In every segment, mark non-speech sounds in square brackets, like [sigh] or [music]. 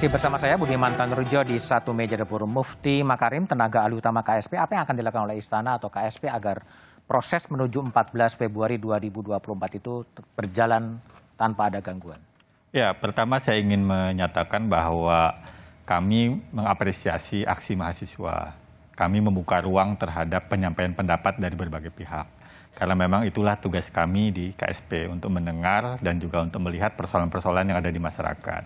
Masih bersama saya Budi Mantan Rujo di satu meja dapur Mufti Makarim, tenaga alih utama KSP. Apa yang akan dilakukan oleh Istana atau KSP agar proses menuju 14 Februari 2024 itu berjalan tanpa ada gangguan? Ya, pertama saya ingin menyatakan bahwa kami mengapresiasi aksi mahasiswa. Kami membuka ruang terhadap penyampaian pendapat dari berbagai pihak. Karena memang itulah tugas kami di KSP untuk mendengar dan juga untuk melihat persoalan-persoalan yang ada di masyarakat.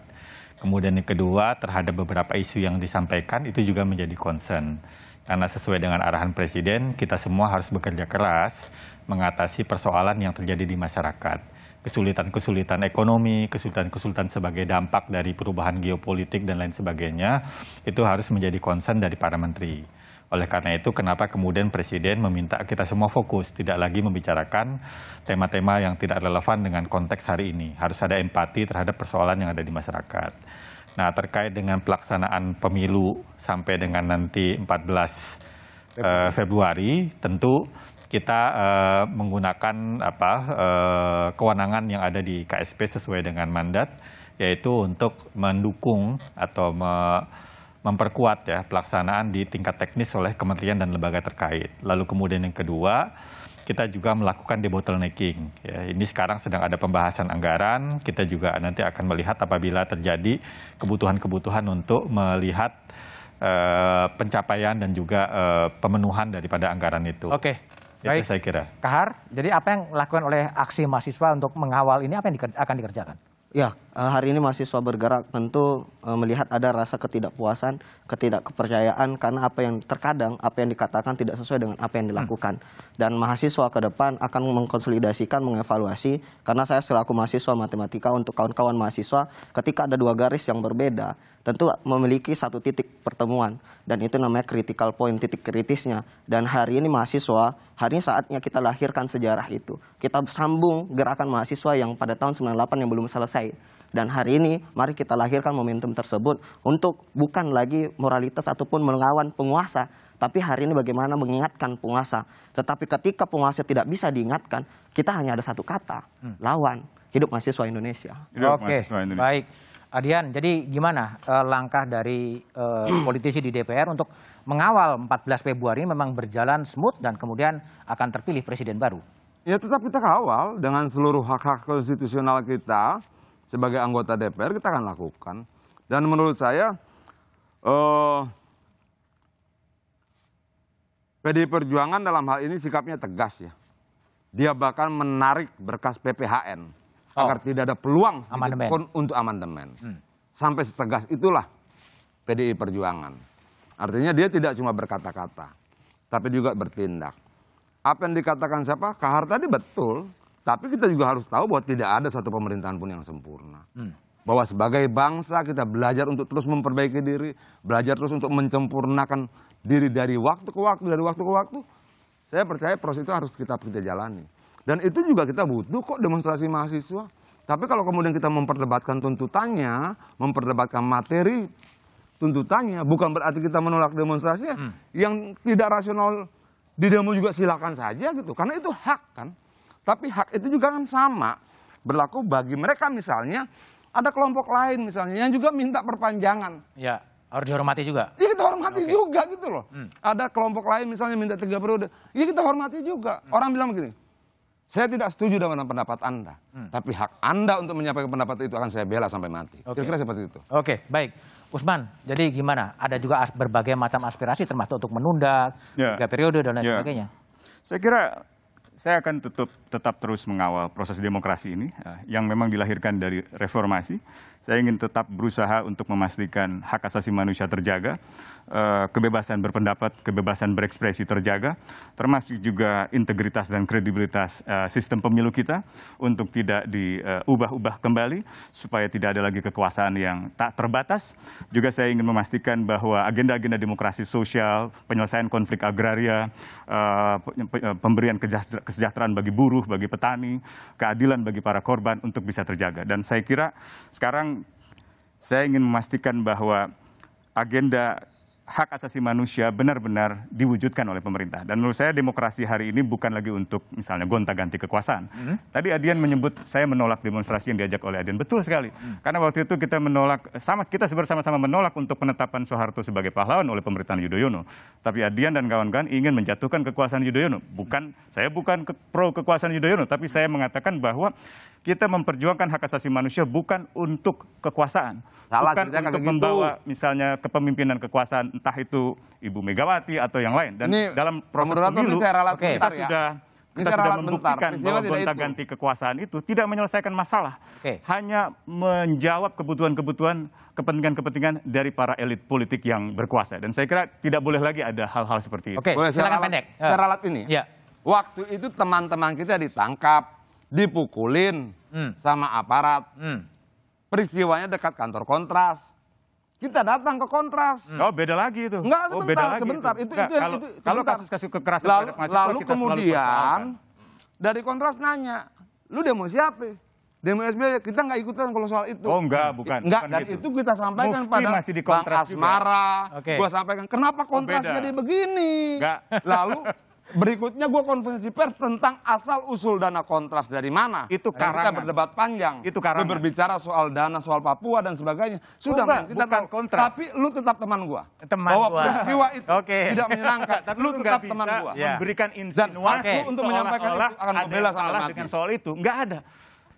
Kemudian yang kedua terhadap beberapa isu yang disampaikan itu juga menjadi concern. Karena sesuai dengan arahan Presiden, kita semua harus bekerja keras mengatasi persoalan yang terjadi di masyarakat kesulitan-kesulitan ekonomi, kesulitan-kesulitan sebagai dampak dari perubahan geopolitik dan lain sebagainya, itu harus menjadi concern dari para menteri. Oleh karena itu, kenapa kemudian Presiden meminta kita semua fokus, tidak lagi membicarakan tema-tema yang tidak relevan dengan konteks hari ini. Harus ada empati terhadap persoalan yang ada di masyarakat. Nah, terkait dengan pelaksanaan pemilu sampai dengan nanti 14 uh, eh, Februari, tentu kita uh, menggunakan apa uh, kewenangan yang ada di KSP sesuai dengan mandat, yaitu untuk mendukung atau me memperkuat ya pelaksanaan di tingkat teknis oleh kementerian dan lembaga terkait. Lalu kemudian yang kedua, kita juga melakukan debottlenecking. Ya, ini sekarang sedang ada pembahasan anggaran. Kita juga nanti akan melihat apabila terjadi kebutuhan-kebutuhan untuk melihat uh, pencapaian dan juga uh, pemenuhan daripada anggaran itu. Oke. Baik. Itu saya kira. Kahar, jadi apa yang dilakukan oleh aksi mahasiswa untuk mengawal ini apa yang dikerja, akan dikerjakan? Ya, Eh, hari ini mahasiswa bergerak tentu eh, melihat ada rasa ketidakpuasan, ketidakkepercayaan karena apa yang terkadang apa yang dikatakan tidak sesuai dengan apa yang dilakukan. Dan mahasiswa ke depan akan mengkonsolidasikan, mengevaluasi karena saya selaku mahasiswa matematika untuk kawan-kawan mahasiswa ketika ada dua garis yang berbeda tentu memiliki satu titik pertemuan dan itu namanya critical point titik kritisnya dan hari ini mahasiswa hari ini saatnya kita lahirkan sejarah itu kita sambung gerakan mahasiswa yang pada tahun 98 yang belum selesai dan hari ini mari kita lahirkan momentum tersebut untuk bukan lagi moralitas ataupun melawan penguasa, tapi hari ini bagaimana mengingatkan penguasa. Tetapi ketika penguasa tidak bisa diingatkan, kita hanya ada satu kata, hmm. lawan. Hidup mahasiswa Indonesia. Hidup Oke, mahasiswa Indonesia. baik. Adian, jadi gimana eh, langkah dari uh, [clears throat] politisi di DPR untuk mengawal 14 Februari memang berjalan smooth dan kemudian akan terpilih presiden baru? Ya tetap kita kawal dengan seluruh hak-hak konstitusional kita sebagai anggota DPR kita akan lakukan. Dan menurut saya eh, PDI Perjuangan dalam hal ini sikapnya tegas ya. Dia bahkan menarik berkas PPHN oh. agar tidak ada peluang amandemen. pun untuk amandemen. Hmm. Sampai setegas itulah PDI Perjuangan. Artinya dia tidak cuma berkata-kata, tapi juga bertindak. Apa yang dikatakan siapa? Kahar tadi betul tapi kita juga harus tahu bahwa tidak ada satu pemerintahan pun yang sempurna. Hmm. Bahwa sebagai bangsa kita belajar untuk terus memperbaiki diri, belajar terus untuk mencempurnakan diri dari waktu ke waktu, dari waktu ke waktu. Saya percaya proses itu harus kita kita jalani. Dan itu juga kita butuh kok demonstrasi mahasiswa. Tapi kalau kemudian kita memperdebatkan tuntutannya, memperdebatkan materi tuntutannya, bukan berarti kita menolak demonstrasinya. Hmm. Yang tidak rasional di demo juga silakan saja gitu, karena itu hak kan. Tapi hak itu juga kan sama berlaku bagi mereka misalnya ada kelompok lain misalnya yang juga minta perpanjangan. Ya, harus dihormati juga. Ya kita hormati okay. juga gitu loh. Hmm. Ada kelompok lain misalnya minta tiga periode. Ya kita hormati juga. Hmm. Orang bilang begini, saya tidak setuju dengan pendapat Anda. Hmm. Tapi hak Anda untuk menyampaikan pendapat itu akan saya bela sampai mati. Kira-kira okay. Kira -kira seperti itu. Oke, okay, baik. Usman, jadi gimana? Ada juga berbagai macam aspirasi termasuk untuk menunda, yeah. tiga periode dan lain yeah. sebagainya. Saya kira saya akan tetap tetap terus mengawal proses demokrasi ini eh, yang memang dilahirkan dari reformasi. Saya ingin tetap berusaha untuk memastikan hak asasi manusia terjaga, eh, kebebasan berpendapat, kebebasan berekspresi terjaga, termasuk juga integritas dan kredibilitas eh, sistem pemilu kita untuk tidak diubah-ubah kembali supaya tidak ada lagi kekuasaan yang tak terbatas. Juga saya ingin memastikan bahwa agenda-agenda demokrasi sosial, penyelesaian konflik agraria, pemberian kesejahteraan bagi buruh, bagi petani, keadilan bagi para korban untuk bisa terjaga. Dan saya kira sekarang saya ingin memastikan bahwa agenda hak asasi manusia benar-benar diwujudkan oleh pemerintah. Dan menurut saya demokrasi hari ini bukan lagi untuk misalnya gonta-ganti kekuasaan. Hmm. Tadi Adian menyebut saya menolak demonstrasi yang diajak oleh Adian. Betul sekali. Hmm. Karena waktu itu kita menolak sama kita bersama-sama menolak untuk penetapan Soeharto sebagai pahlawan oleh pemerintahan Yudhoyono. Tapi Adian dan kawan-kawan ingin menjatuhkan kekuasaan Yudhoyono. Bukan hmm. saya bukan ke, pro kekuasaan Yudhoyono, tapi saya mengatakan bahwa kita memperjuangkan hak asasi manusia bukan untuk kekuasaan, Salah, bukan untuk gitu. membawa itu. misalnya kepemimpinan kekuasaan entah itu Ibu Megawati atau yang lain. Dan ini, dalam proses pemilu okay. kita ya. sudah kita sudah membuktikan bentar. bahwa gonta-ganti kekuasaan itu tidak menyelesaikan masalah, okay. hanya menjawab kebutuhan-kebutuhan, kepentingan-kepentingan dari para elit politik yang berkuasa. Dan saya kira tidak boleh lagi ada hal-hal seperti itu. Oke, okay. silakan pendek. Saya eh. ralat ini, ya. waktu itu teman-teman kita ditangkap, dipukulin hmm. sama aparat. Hmm. Peristiwanya dekat kantor kontras kita datang ke kontras. Hmm. Oh, beda lagi itu. Enggak, sebentar, oh, beda sebentar. Itu, itu, itu, kalau, itu, kalau kasus-kasus kekerasan lalu, lalu kita kemudian dari kontras nanya, lu demo siapa? Demo SBY kita nggak ikutan kalau soal itu. Oh enggak, bukan. Enggak, bukan dan gitu. itu kita sampaikan Mufti pada masih di Bang Asmara. Okay. Gua sampaikan kenapa oh, kontras oh, jadi begini. Enggak. Lalu Berikutnya gue konferensi pers tentang asal usul dana kontras dari mana. Itu karena Kita berdebat panjang. Itu karena berbicara soal dana, soal Papua dan sebagainya. Sudah bukan, kita bukan kontras. Tapi lu tetap teman gue. Teman Bahwa gua. peristiwa itu okay. tidak menyenangkan. [laughs] Tapi lu, tetap bisa teman gue. Ya. Memberikan insinuasi okay. untuk menyampaikan itu akan membela sampai Dengan soal itu nggak ada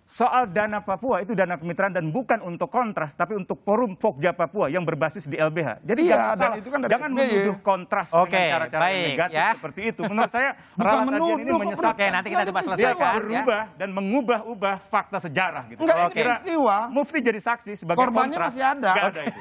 soal dana Papua itu dana kemitraan dan bukan untuk kontras tapi untuk forum Pokja Papua yang berbasis di LBH. Jadi iya, jangan salah, itu kan jangan SBY. menuduh kontras Oke, dengan cara-cara negatif ya. seperti itu. Menurut saya [laughs] bukan menuduh, ini menyesal. Oke, nanti kita coba selesaikan berubah ya. dan mengubah-ubah fakta sejarah gitu. Enggak, Oke. Kira Mufti jadi saksi sebagai Korbannya kontras. masih ada. Enggak ada itu.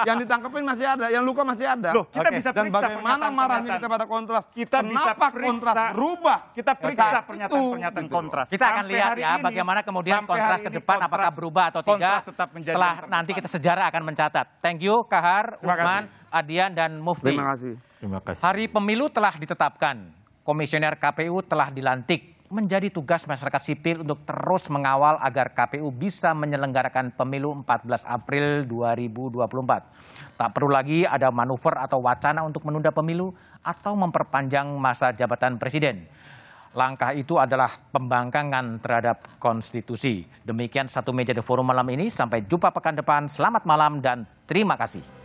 [laughs] yang ditangkapin masih ada, yang luka masih ada. Loh, kita Oke. bisa dan bagaimana marahnya kita pada kontras? Kita Kenapa bisa periksa, kontras rubah Kita periksa nah, pernyataan-pernyataan kontras. Kita akan lihat ya bagaimana bagaimana kemudian Sampai kontras ke depan kontras, apakah berubah atau tidak tetap setelah nanti kita sejarah akan mencatat. Thank you Kahar, Usman, Adian dan Mufti. Terima kasih. Terima kasih. Hari pemilu telah ditetapkan. Komisioner KPU telah dilantik menjadi tugas masyarakat sipil untuk terus mengawal agar KPU bisa menyelenggarakan pemilu 14 April 2024. Tak perlu lagi ada manuver atau wacana untuk menunda pemilu atau memperpanjang masa jabatan presiden. Langkah itu adalah pembangkangan terhadap konstitusi. Demikian satu meja di forum malam ini. Sampai jumpa pekan depan. Selamat malam dan terima kasih.